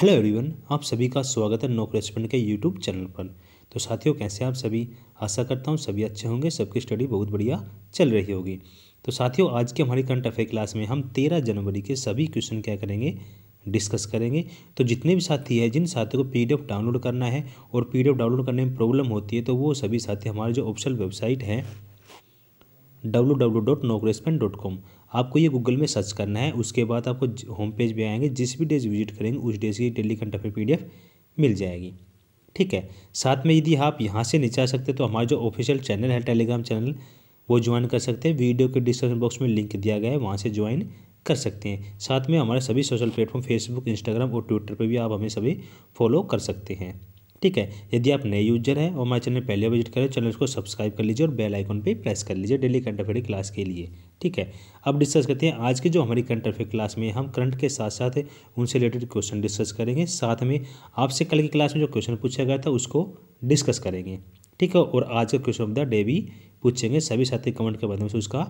hello everyone आप सभी का स्वागत है नौकरी रेस्टोरेंट के यूट्यूब चैनल पर तो साथियों कैसे आप सभी आशा करता हूँ सभी अच्छे होंगे सबकी स्टडी बहुत बढ़िया चल रही होगी तो साथियों आज के हमारी करंट अफेयर क्लास में हम तेरह जनवरी के सभी क्वेश्चन क्या करेंगे डिस्कस करेंगे तो जितने भी साथी हैं जिन साथियों को पी डाउनलोड करना है और पी डाउनलोड करने में प्रॉब्लम होती है तो वो सभी साथी हमारे जो ऑफिशियल वेबसाइट हैं डब्लू डॉट डॉट कॉम आपको ये गूगल में सर्च करना है उसके बाद आपको होम पेज भी आएंगे जिस भी डेज विजिट करेंगे उस डेज की डेली कंटर पर पी मिल जाएगी ठीक है साथ में यदि आप यहाँ से नीचे आ सकते तो हमारा जो ऑफिशियल चैनल है टेलीग्राम चैनल वो ज्वाइन कर सकते हैं वीडियो के डिस्क्रिप्शन बॉक्स में लिंक दिया गया है वहाँ से ज्वाइन कर सकते हैं साथ में हमारे सभी सोशल प्लेटफॉर्म फेसबुक इंस्टाग्राम और ट्विटर पर भी आप हमें सभी फॉलो कर सकते हैं ठीक है यदि आप नए यूजर हैं और हमारे चैनल पहले विजिट करें चैनल को सब्सक्राइब कर लीजिए और बेल आइकन पर प्रेस कर लीजिए डेली कंटेफेडी क्लास के लिए ठीक है अब डिस्कस करते हैं आज के जो हमारी करंट अफेयर क्लास में हम करंट के साथ साथ उनसे रिलेटेड क्वेश्चन डिस्कस करेंगे साथ में आपसे कल की क्लास में जो क्वेश्चन पूछा गया था उसको डिस्कस करेंगे ठीक है और आज का क्वेश्चन ऑफ द डे भी पूछेंगे सभी साथी कमेंट के माध्यम से उसका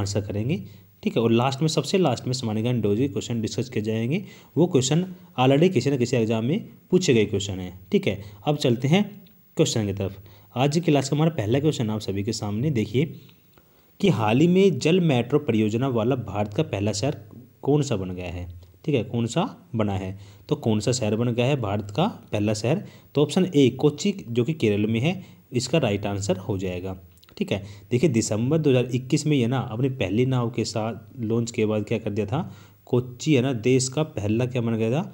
आंसर करेंगे ठीक है और लास्ट में सबसे लास्ट में समानिकान डोजी क्वेश्चन डिस्कस किए जाएंगे वो क्वेश्चन ऑलरेडी किसी न किसी एग्जाम में पूछे गए क्वेश्चन है ठीक है अब चलते हैं क्वेश्चन की तरफ आज की क्लास का हमारा पहला क्वेश्चन आप सभी के सामने देखिए कि हाल ही में जल मेट्रो परियोजना वाला भारत का पहला शहर कौन सा बन गया है ठीक है कौन सा बना है तो कौन सा शहर बन गया है भारत का पहला शहर तो ऑप्शन ए कोची जो कि केरल में है इसका राइट आंसर हो जाएगा ठीक है देखिए दिसंबर 2021 में ये ना अपनी पहली नाव के साथ लॉन्च के बाद क्या कर दिया था कोच्चि है ना देश का पहला क्या बन गया था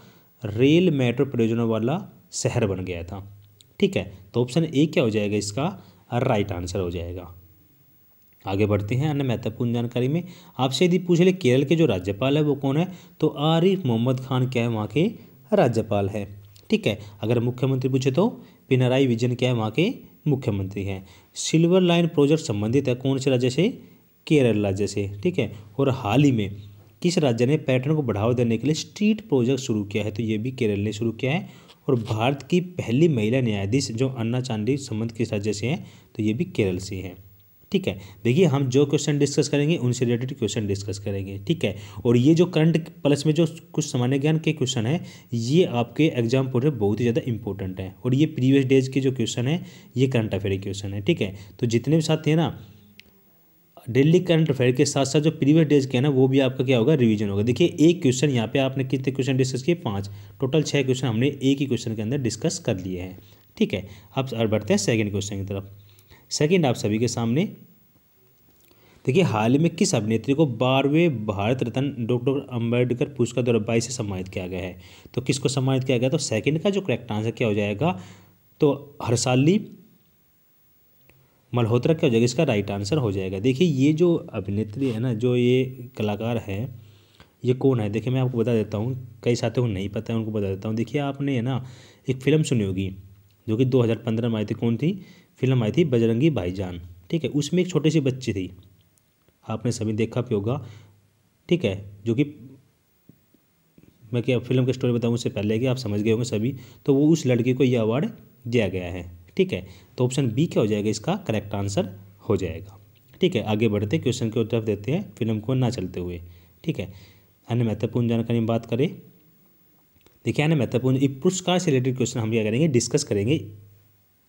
रेल मेट्रो परियोजना वाला शहर बन गया था ठीक है तो ऑप्शन ए क्या हो जाएगा इसका राइट आंसर हो जाएगा आगे बढ़ते हैं अन्य महत्वपूर्ण जानकारी में आपसे यदि पूछ ले केरल के जो राज्यपाल है वो कौन है तो आरिफ मोहम्मद खान क्या है वहाँ के राज्यपाल है ठीक है अगर मुख्यमंत्री पूछे तो पिनराई विजन क्या है वहाँ के मुख्यमंत्री हैं सिल्वर लाइन प्रोजेक्ट संबंधित है कौन से राज्य से केरल राज्य से ठीक है और हाल ही में किस राज्य ने पैटर्न को बढ़ावा देने के लिए स्ट्रीट प्रोजेक्ट शुरू किया है तो ये भी केरल ने शुरू किया है और भारत की पहली महिला न्यायाधीश जो अन्ना चांदी संबंध किस राज्य से हैं तो ये भी केरल से हैं ठीक है देखिए हम जो क्वेश्चन डिस्कस करेंगे उनसे रिलेटेड क्वेश्चन डिस्कस करेंगे ठीक है और ये जो करंट प्लस में जो कुछ सामान्य ज्ञान के क्वेश्चन है ये आपके एग्जाम पोर्टल बहुत ही ज़्यादा इंपॉर्टेंट है और ये प्रीवियस डेज के जो क्वेश्चन है ये करंट अफेयर के क्वेश्चन है ठीक है तो जितने भी साथी हैं ना डेली करंट अफेयर के साथ साथ जो प्रीवियस डेज के हैं ना वो भी आपका क्या होगा रिवीजन होगा देखिए एक क्वेश्चन यहाँ पे आपने कितने क्वेश्चन डिस्कस किए पांच टोटल छह क्वेश्चन हमने एक ही क्वेश्चन के अंदर डिस्कस कर लिए हैं ठीक है अब बढ़ते हैं सेकंड क्वेश्चन की तरफ सेकेंड आप सभी के सामने देखिए हाल ही में किस अभिनेत्री को बारहवें भारत रत्न डॉक्टर अम्बेडकर पुरस्कार दो बाईस से सम्मानित किया गया है तो किसको सम्मानित किया गया तो सेकंड का जो करेक्ट आंसर क्या हो जाएगा तो हरसाली मल्होत्रा क्या हो जाएगा इसका राइट आंसर हो जाएगा देखिए ये जो अभिनेत्री है ना जो ये कलाकार है ये कौन है देखिए मैं आपको बता देता हूँ कई साथियों को नहीं पता है उनको बता देता हूँ देखिए आपने है ना एक फिल्म सुनी होगी जो कि 2015 में आई थी कौन थी फिल्म आई थी बजरंगी भाईजान ठीक है उसमें एक छोटी सी बच्ची थी आपने सभी देखा भी होगा ठीक है जो कि मैं क्या फिल्म की स्टोरी बताऊँ उससे पहले कि आप समझ गए होंगे सभी तो वो उस लड़की को यह अवार्ड दिया गया है ठीक है तो ऑप्शन बी क्या हो जाएगा इसका करेक्ट आंसर हो जाएगा ठीक है आगे बढ़ते क्वेश्चन की तरफ देते हैं फिल्म को ना चलते हुए ठीक है अन्य महत्वपूर्ण जानकारी में बात करें देखिए अन्य महत्वपूर्ण पुरस्कार से रिलेटेड क्वेश्चन हम क्या करेंगे डिस्कस करेंगे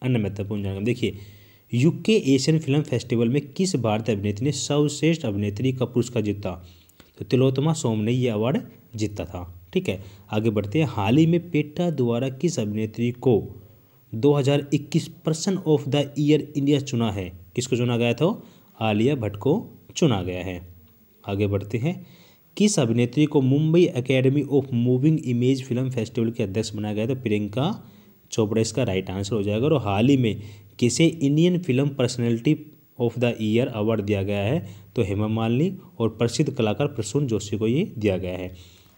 अन्य महत्वपूर्ण जानकारी देखिए यूके एशियन फिल्म फेस्टिवल में किस भारतीय अभिनेत्री ने सर्वश्रेष्ठ अभिनेत्री का पुरस्कार जीता तो तिलोत्तमा सोम ने यह अवार्ड जीता था ठीक है आगे बढ़ते हैं हाल ही में पेटा द्वारा किस अभिनेत्री को 2021 person of the year India चुना है किसको चुना गया था आलिया भट्ट को चुना गया है आगे बढ़ते हैं किस अभिनेत्री को Mumbai academy of moving image film festival के अध्यक्ष बनाया गया था प्रियंका चोपड़ा इसका राइट आंसर हो जाएगा और हाल ही में किसे Indian film personality of the year award दिया गया है तो हेमा मालिनी और प्रसिद्ध कलाकार प्रसून जोशी को ये दिया गया है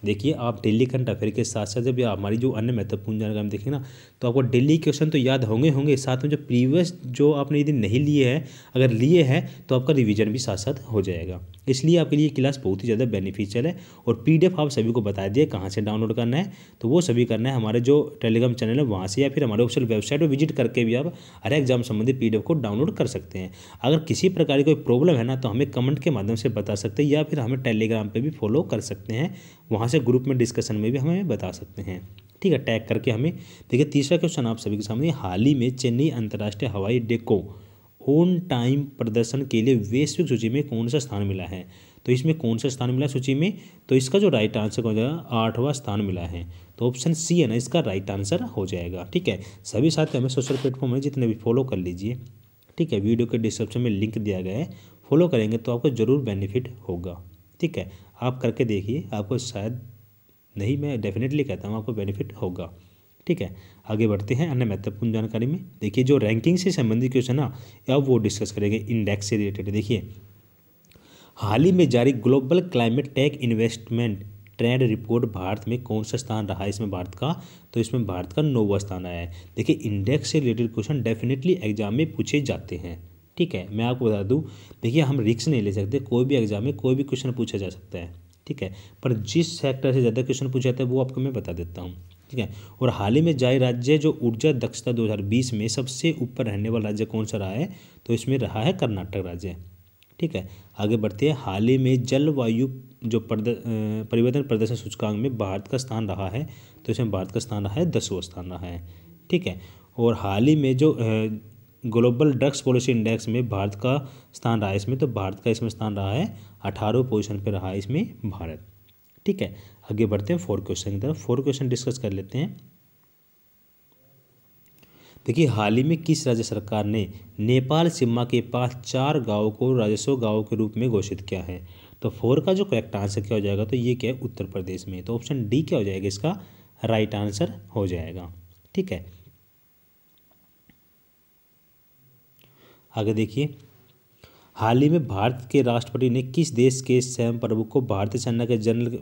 देखिए आप डेली करंट अफेयर के साथ साथ जब हमारी जो अन्य महत्वपूर्ण जानकारी देखें ना तो आपको डेली क्वेश्चन तो याद होंगे होंगे साथ में जो प्रीवियस जो आपने यदि नहीं लिए हैं अगर लिए हैं तो आपका रिविजन भी साथ साथ हो जाएगा इसलिए आपके लिए क्लास बहुत ही ज़्यादा बेनिफिशियल है और पीडीएफ आप सभी को बता दिए कहाँ से डाउनलोड करना है तो वो सभी करना है हमारे जो टेलीग्राम चैनल है वहाँ से या फिर हमारे ऑफिशियल वेबसाइट पर विजिट करके भी आप हर एग्जाम संबंधी पी को डाउनलोड कर सकते हैं अगर किसी प्रकार की कोई प्रॉब्लम है ना तो हमें कमेंट के माध्यम से बता सकते हैं या फिर हमें टेलीग्राम पर भी फॉलो कर सकते हैं वहाँ से ग्रुप में डिस्कशन में भी हमें बता सकते हैं ठीक है टैग करके हमें देखिए तीसरा क्वेश्चन आप सभी के सामने हाल ही में चेन्नई अंतर्राष्ट्रीय हवाई अड्डे को ऑन टाइम प्रदर्शन के लिए वैश्विक सूची में कौन सा स्थान मिला है तो इसमें कौन सा स्थान मिला सूची में तो इसका जो राइट आंसर हो जाएगा आठवां स्थान मिला है तो ऑप्शन सी है ना इसका राइट आंसर हो जाएगा ठीक है सभी साथ हमें सोशल प्लेटफॉर्म में जितने भी फॉलो कर लीजिए ठीक है वीडियो के डिस्क्रिप्शन में लिंक दिया गया है फॉलो करेंगे तो आपको ज़रूर बेनिफिट होगा ठीक है आप करके देखिए आपको शायद नहीं मैं डेफिनेटली कहता हूँ आपको बेनिफिट होगा ठीक है आगे बढ़ते हैं अन्य महत्वपूर्ण जानकारी में देखिए जो रैंकिंग से संबंधित क्वेश्चन ना अब वो डिस्कस करेंगे इंडेक्स से रिलेटेड देखिए हाल ही में जारी global climate tech investment trend report Bharat में कौन सा स्थान रहा है इसमें भारत का तो इसमें भारत का नौवा स्थान आया है देखिए इंडेक्स से रिलेटेड क्वेश्चन डेफिनेटली एग्जाम में पूछे जाते हैं ठीक है मैं आपको बता दूं देखिए हम रिक्स नहीं ले सकते कोई भी एग्जाम में कोई भी क्वेश्चन पूछा जा सकता है ठीक है पर जिस सेक्टर से ज़्यादा क्वेश्चन पूछा जाता है वो आपको मैं बता देता हूँ ठीक है और हाल ही में जाए राज्य जो ऊर्जा दक्षता 2020 में सबसे ऊपर रहने वाला राज्य कौन सा रहा है तो इसमें रहा है कर्नाटक राज्य ठीक है आगे बढ़ते हैं हाल ही में जलवायु जो प्रद, परिवर्तन प्रदर्शन सूचकांक में भारत का स्थान रहा है तो इसमें भारत का स्थान रहा है दसवा स्थान रहा है ठीक है और हाल ही में जो ग्लोबल ड्रग्स पॉलिसी इंडेक्स में भारत का स्थान रहा है इसमें तो भारत का इसमें स्थान रहा है अठारहवें पोजिशन पर रहा इसमें भारत ठीक है आगे बढ़ते हैं फोर क्वेश्चन की तरफ फोर क्वेश्चन डिस्कस कर लेते हैं देखिए हाल ही में किस राज्य सरकार ने नेपाल सीमा के पास चार गांवों को राजस्व गांव के रूप में घोषित किया है तो फोर का जो करेक्ट आंसर क्या हो जाएगा तो ये क्या है उत्तर प्रदेश में तो ऑप्शन डी क्या हो जाएगा इसका राइट आंसर हो जाएगा ठीक है आगे देखिए हाल ही में भारत के राष्ट्रपति ने किस देश के स्वयं प्रमुख को भारतीय सेना के जनरल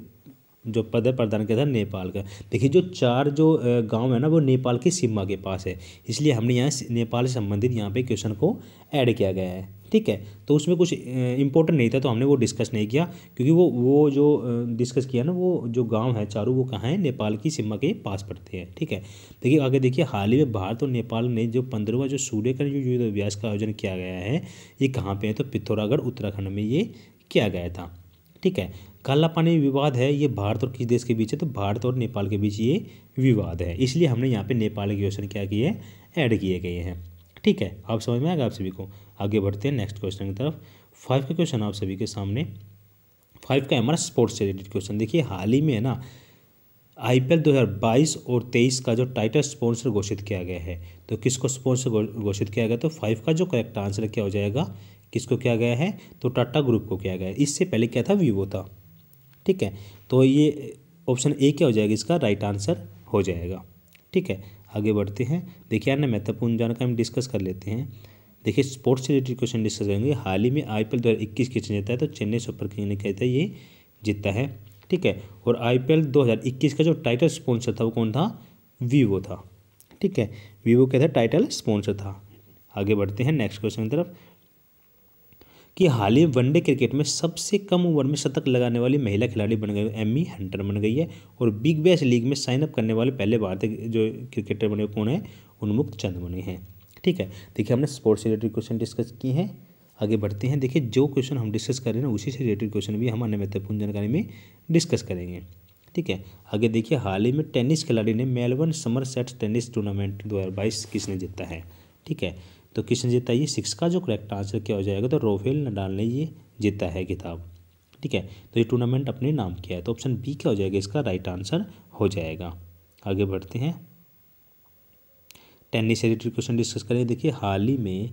जो पद है प्रधान किया था नेपाल का देखिए जो चार जो गांव है ना वो नेपाल की सीमा के पास है इसलिए हमने यहाँ नेपाल से संबंधित यहाँ पे क्वेश्चन को ऐड किया गया है ठीक है तो उसमें कुछ इंपॉर्टेंट नहीं था तो हमने वो डिस्कस नहीं किया क्योंकि वो वो जो डिस्कस किया ना वो जो गांव है चारों वो कहाँ है नेपाल की सीमा के पास पड़ते हैं ठीक है देखिए आगे देखिए हाल ही में भारत और नेपाल ने जो पंद्रहवा जो सूर्यकर्ण जो युद्ध अभ्यास का आयोजन किया गया है ये कहाँ पर है तो पिथौरागढ़ उत्तराखंड में ये किया गया था ठीक है काला पानी विवाद है ये भारत और किस देश के बीच है तो भारत और नेपाल के बीच ये विवाद है इसलिए हमने यहाँ पे नेपाल के क्वेश्चन क्या किए ऐड किए गए हैं ठीक है आप समझ में आएगा आप सभी को आगे बढ़ते हैं नेक्स्ट क्वेश्चन की तरफ फाइव का क्वेश्चन आप सभी के सामने फाइव का हमारा स्पोर्ट्स से रिलेटेड क्वेश्चन देखिए हाल ही में है ना आई पी एल दो हज़ार बाईस और तेईस का जो टाइटल स्पॉन्सर घोषित किया गया है तो किसको स्पॉन्सर घोषित किया गया तो फाइव का जो करेक्ट आंसर क्या हो जाएगा किसको किया गया है तो टाटा ग्रुप को किया गया है इससे पहले क्या था वीवो था ठीक है तो ये ऑप्शन ए क्या हो जाएगा इसका राइट आंसर हो जाएगा ठीक है आगे बढ़ते हैं देखिए अन्य महत्वपूर्ण जानकारी हम डिस्कस कर लेते हैं देखिए स्पोर्ट्स से रिलेटेड क्वेश्चन डिस्कस करेंगे हाल ही में आई पी एल दो हज़ार इक्कीस किसने जीता है तो चेन्नई सुपर किंग ने कहता है ये जीता है ठीक है और आई पी एल दो हज़ार इक्कीस का जो टाइटल स्पॉन्सर था वो कौन था वीवो था ठीक है वीवो कहता है टाइटल स्पॉन्सर था आगे बढ़ते हैं नेक्स्ट क्वेश्चन की तरफ कि हाल ही वनडे क्रिकेट में सबसे कम उम्र में शतक लगाने वाली महिला खिलाड़ी बन गई एमी हंटर बन गई है और बिग बैश लीग में साइनअप करने वाले पहले भारतीय जो क्रिकेटर बने कौन है उन्मुक्त चंद बने हैं ठीक है देखिए हमने स्पोर्ट्स रिलेटेड क्वेश्चन डिस्कस किए हैं आगे बढ़ते हैं देखिए जो क्वेश्चन हम डिस्कस कर रहे हैं उसी से रिलेटेड क्वेश्चन भी हम अन्य महत्वपूर्ण जानकारी में डिस्कस करेंगे ठीक है आगे देखिए हाल ही में टेनिस खिलाड़ी ने Melbourne summer set tennis tournament दो हज़ार बाईस किसने जीता है ठीक है तो किसने जीता ये सिक्स का जो करेक्ट आंसर क्या हो जाएगा तो रोफेल नडाल ने ये जीता है किताब ठीक है तो ये टूर्नामेंट अपने नाम किया है तो ऑप्शन बी क्या हो जाएगा इसका राइट आंसर हो जाएगा आगे बढ़ते हैं टेनिस से रिलेटेड क्वेश्चन डिस्कस करें देखिए हाल ही में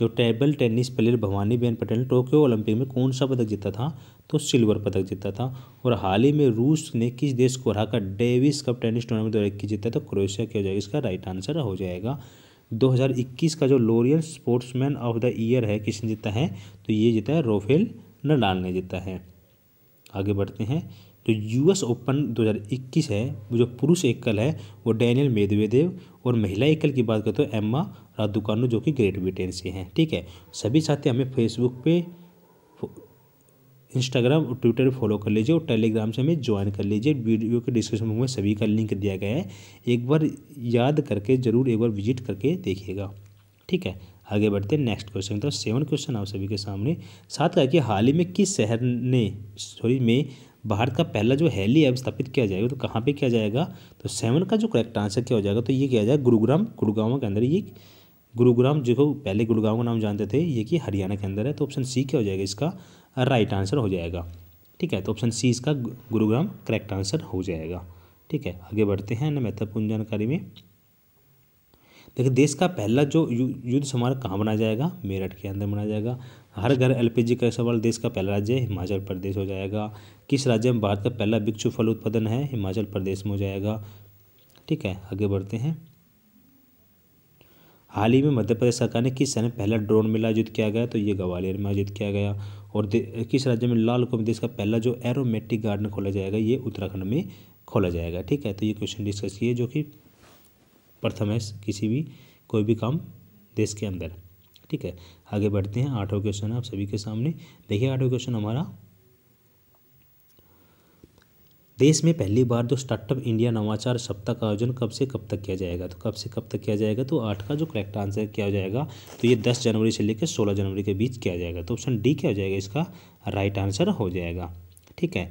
जो table tennis player Bhavani ben Patel ने टोक्यो ओलंपिक में कौन सा पदक जीता था तो सिल्वर पदक जीता था और हाल ही में रूस ने किस देश को हराकर डेविस कप टेनिस टूर्नामेंट द्वारा जीता तो क्रोएशिया क्या हो जाएगा इसका राइट आंसर हो जाएगा 2021 का जो Laureus sportsman of the year है किसने जीता है तो ये जीता है रोफेल नडाल ने जीता है आगे बढ़ते हैं तो यूएस ओपन 2021 है वो जो पुरुष एकल है वो डैनियल मेदवेदेव और महिला एकल की बात करें तो एम्मा राधुकानू जो कि ग्रेट ब्रिटेन से हैं ठीक है सभी साथी हमें फेसबुक पे इंस्टाग्राम और ट्विटर फॉलो कर लीजिए और टेलीग्राम से हमें ज्वाइन कर लीजिए वीडियो के डिस्क्रिप्शन में सभी का लिंक दिया गया है एक बार याद करके ज़रूर एक बार विजिट करके देखिएगा ठीक है आगे बढ़ते हैं नेक्स्ट क्वेश्चन तो सेवन क्वेश्चन आप सभी के सामने साथ का कि हाल ही में किस शहर ने सॉरी में भारत का पहला जो हैली ऐप स्थापित किया जाएगा तो कहाँ पे किया जाएगा तो सेवन का जो करेक्ट आंसर क्या हो जाएगा तो ये किया जाएगा गुरुग्राम गुड़गांव के अंदर ये गुरुग्राम जो पहले गुड़गांव का नाम जानते थे ये कि हरियाणा के अंदर है तो ऑप्शन सी क्या हो जाएगा इसका राइट आंसर हो जाएगा ठीक है तो ऑप्शन सी इसका गुरुग्राम करेक्ट आंसर हो जाएगा ठीक है आगे बढ़ते हैं अन्य महत्वपूर्ण जानकारी में देखिए देश का पहला जो युद्ध स्मारक कहाँ बनाया जाएगा मेरठ के अंदर बनाया जाएगा हर घर एलपीजी का सवाल देश का पहला राज्य हिमाचल प्रदेश हो जाएगा किस राज्य में भारत का पहला बिक्षु फल उत्पादन है हिमाचल प्रदेश में हो जाएगा ठीक है आगे बढ़ते हैं हाल ही में मध्य प्रदेश सरकार ने किस समय पहला ड्रोन मेला आयोजित किया गया तो ये ग्वालियर में आयोजित किया गया और किस राज्य में लाल कुंभ देश का पहला जो एरोमेटिक गार्डन खोला जाएगा ये उत्तराखंड में खोला जाएगा ठीक है तो ये क्वेश्चन डिस्कस किए जो कि प्रथम है किसी भी कोई भी काम देश के अंदर ठीक है आगे बढ़ते हैं आठवें क्वेश्चन है आप सभी के सामने देखिए आठवें क्वेश्चन हमारा देश में पहली बार जो स्टार्टअप इंडिया नवाचार सप्ताह का आयोजन कब से कब तक किया जाएगा तो कब से कब तक किया जाएगा तो आठ का जो करेक्ट आंसर किया जाएगा तो ये दस जनवरी से लेकर सोलह जनवरी के बीच किया जाएगा तो ऑप्शन डी क्या हो जाएगा इसका राइट आंसर हो जाएगा ठीक है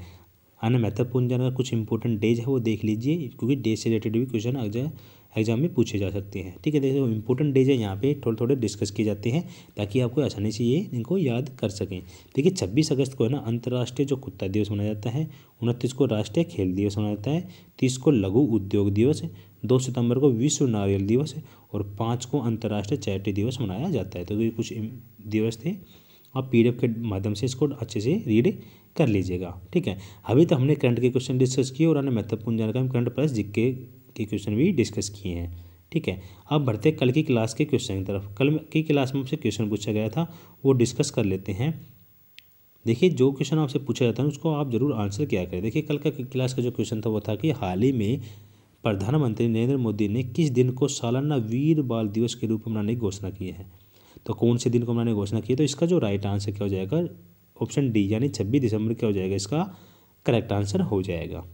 हाँ है ना महत्वपूर्ण जन कुछ इंपॉर्टेंट डेज है वो देख लीजिए क्योंकि डेज से रिलेटेड भी क्वेश्चन एग्जाम में पूछे जा सकते हैं ठीक है देखिए इंपॉर्टेंट डेज है यहाँ पे थोड़े थोड़े डिस्कस किए जाते हैं ताकि आपको आसानी से ये इनको याद कर सकें देखिए छब्बीस अगस्त को है ना अंतर्राष्ट्रीय जो कुत्ता दिवस मनाया जाता है उनतीस को राष्ट्रीय खेल दिवस मनाया जाता है तीस को लघु उद्योग दिवस दो सितंबर को विश्व नारियल दिवस और पाँच को अंतर्राष्ट्रीय चैरिटी दिवस मनाया जाता है तो ये कुछ दिवस थे आप पी के माध्यम से इसको अच्छे से रीड कर लीजिएगा ठीक है अभी तो हमने करंट के क्वेश्चन डिस्कस किए और अन्य महत्वपूर्ण जानकारी करंट प्लस जिक्के के क्वेश्चन भी डिस्कस किए हैं ठीक है अब बढ़ते कल की क्लास के क्वेश्चन की तरफ कल की क्लास में हमसे क्वेश्चन पूछा गया था वो डिस्कस कर लेते हैं देखिए जो क्वेश्चन आपसे पूछा जाता है उसको आप जरूर आंसर किया करें देखिए कल का क्लास का जो क्वेश्चन था वो था कि हाल ही में प्रधानमंत्री नरेंद्र मोदी ने किस दिन को सालाना वीर बाल दिवस के रूप में मनाने की घोषणा की है तो कौन से दिन को उन्होंने घोषणा की तो इसका जो राइट आंसर क्या हो जाएगा ऑप्शन डी यानी छब्बीस दिसंबर क्या हो जाएगा इसका करेक्ट आंसर हो जाएगा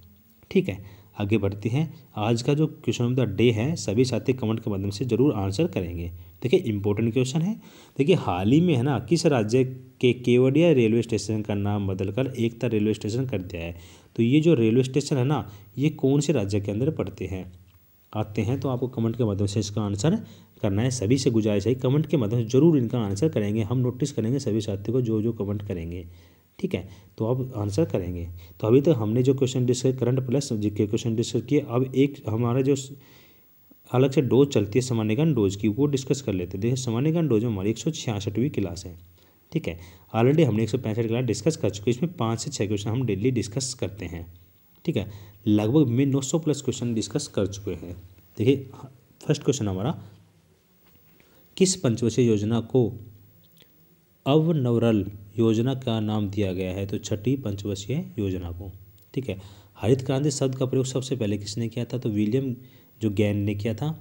ठीक है आगे बढ़ते हैं आज का जो क्वेश्चन ऑफ द डे है सभी साथी कमेंट के माध्यम से जरूर आंसर करेंगे देखिए इंपॉर्टेंट क्वेश्चन है देखिए हाल ही में है ना किस राज्य के केवड़िया रेलवे स्टेशन का नाम बदलकर एकता रेलवे स्टेशन कर दिया है तो ये जो रेलवे स्टेशन है ना ये कौन से राज्य के अंदर पड़ते हैं आते हैं तो आपको कमेंट के माध्यम से इसका आंसर करना है सभी से गुजारिश है कमेंट के माध्यम से ज़रूर इनका आंसर करेंगे हम नोटिस करेंगे सभी साथियों को जो जो कमेंट करेंगे ठीक है तो आप आंसर करेंगे तो अभी तक तो हमने जो क्वेश्चन डिस्कस करंट प्लस जी के क्वेश्चन डिस्कस किए अब एक हमारा जो अलग से डोज चलती है सामान्यगान डोज की वो डिस्कस कर लेते हैं देखिए सामान्यगान डोज में हमारी एक सौ छियासठवीं क्लास है ठीक है ऑलरेडी हमने एक सौ पैंसठ क्लास डिस्कस कर चुके हैं इसमें पाँच से छः क्वेश्चन हम डेली डिस्कस करते हैं ठीक है लगभग में नौ सौ प्लस क्वेश्चन डिस्कस कर चुके हैं देखिए फर्स्ट क्वेश्चन हमारा किस पंचवशीय योजना को अवनवरल योजना का नाम दिया गया है तो छठी पंचवशीय योजना को ठीक है हरित क्रांति शब्द का प्रयोग सबसे पहले किसने किया था तो विलियम जो गैन ने किया था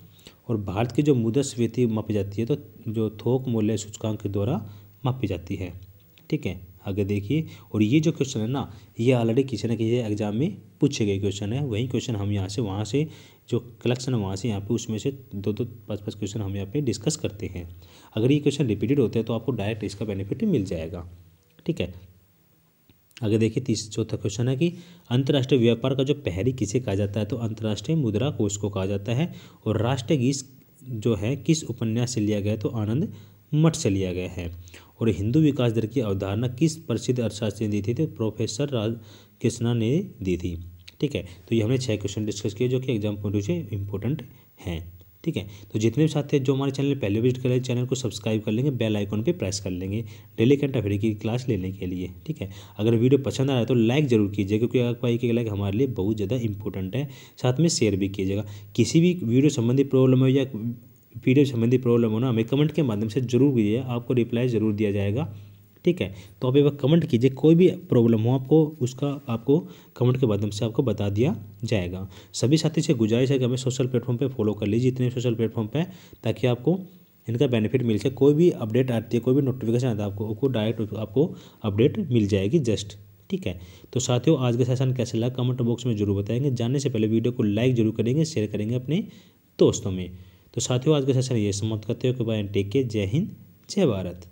और भारत की जो मुद्रा स्वीति मापी जाती है तो जो थोक मूल्य सूचकांक के द्वारा मापी जाती है ठीक है आगे देखिए और ये जो क्वेश्चन है ना ये ऑलरेडी किसी ना किसी एग्जाम में पूछे गए क्वेश्चन है वही क्वेश्चन हम यहाँ से वहाँ से जो कलेक्शन है वहाँ से यहाँ पे उसमें से दो दो पाँच पाँच क्वेश्चन हम यहाँ पे डिस्कस करते हैं अगर ये क्वेश्चन रिपीटेड होते हैं तो आपको डायरेक्ट इसका बेनिफिट मिल जाएगा ठीक है आगे देखिए तीस चौथा क्वेश्चन है कि अंतर्राष्ट्रीय व्यापार का जो पहरी किसे कहा जाता है तो अंतर्राष्ट्रीय मुद्रा कोष को कहा जाता है और राष्ट्रीय गीत जो है किस उपन्यास से लिया गया तो आनंद मठ से लिया गया है और हिंदू विकास दर की अवधारणा किस प्रसिद्ध अर्थशास्त्री ने दी थी तो प्रोफेसर राज कृष्णा ने दी थी ठीक है तो ये हमने छः क्वेश्चन डिस्कस किए जो कि एग्जाम पॉइंट ऑफ से इंपॉर्टेंट हैं ठीक है तो जितने भी साथी जो हमारे चैनल पहले विजिट करें चैनल को सब्सक्राइब कर लेंगे बेल आइकॉन पे प्रेस कर लेंगे डेली कंट फ्री की क्लास लेने के लिए ठीक है अगर वीडियो पसंद आ रहा है तो लाइक जरूर कीजिए क्योंकि आपका एक लाइक हमारे लिए बहुत ज़्यादा इंपॉर्टेंट है साथ में शेयर भी कीजिएगा किसी भी वीडियो संबंधी प्रॉब्लम हो या पीडीएफ संबंधी प्रॉब्लम होना हमें कमेंट के माध्यम से जरूर कीजिए आपको रिप्लाई ज़रूर दिया जाएगा ठीक है तो आप एक बार कमेंट कीजिए कोई भी प्रॉब्लम हो आपको उसका आपको कमेंट के माध्यम से आपको बता दिया जाएगा सभी साथी से गुजारिश है कि हमें सोशल प्लेटफॉर्म पे फॉलो कर लीजिए इतने सोशल प्लेटफॉर्म पे ताकि आपको इनका बेनिफिट मिल सके कोई भी अपडेट आती है कोई भी नोटिफिकेशन आता है आपको डायरेक्ट आपको अपडेट मिल जाएगी जस्ट ठीक है तो साथियों आज का सेशन कैसे लगा कमेंट बॉक्स में जरूर बताएंगे जानने से पहले वीडियो को लाइक जरूर करेंगे शेयर करेंगे अपने दोस्तों में तो साथियों आज का सेशन ये समाप्त करते हो कि भाई टेक के जय हिंद जय भारत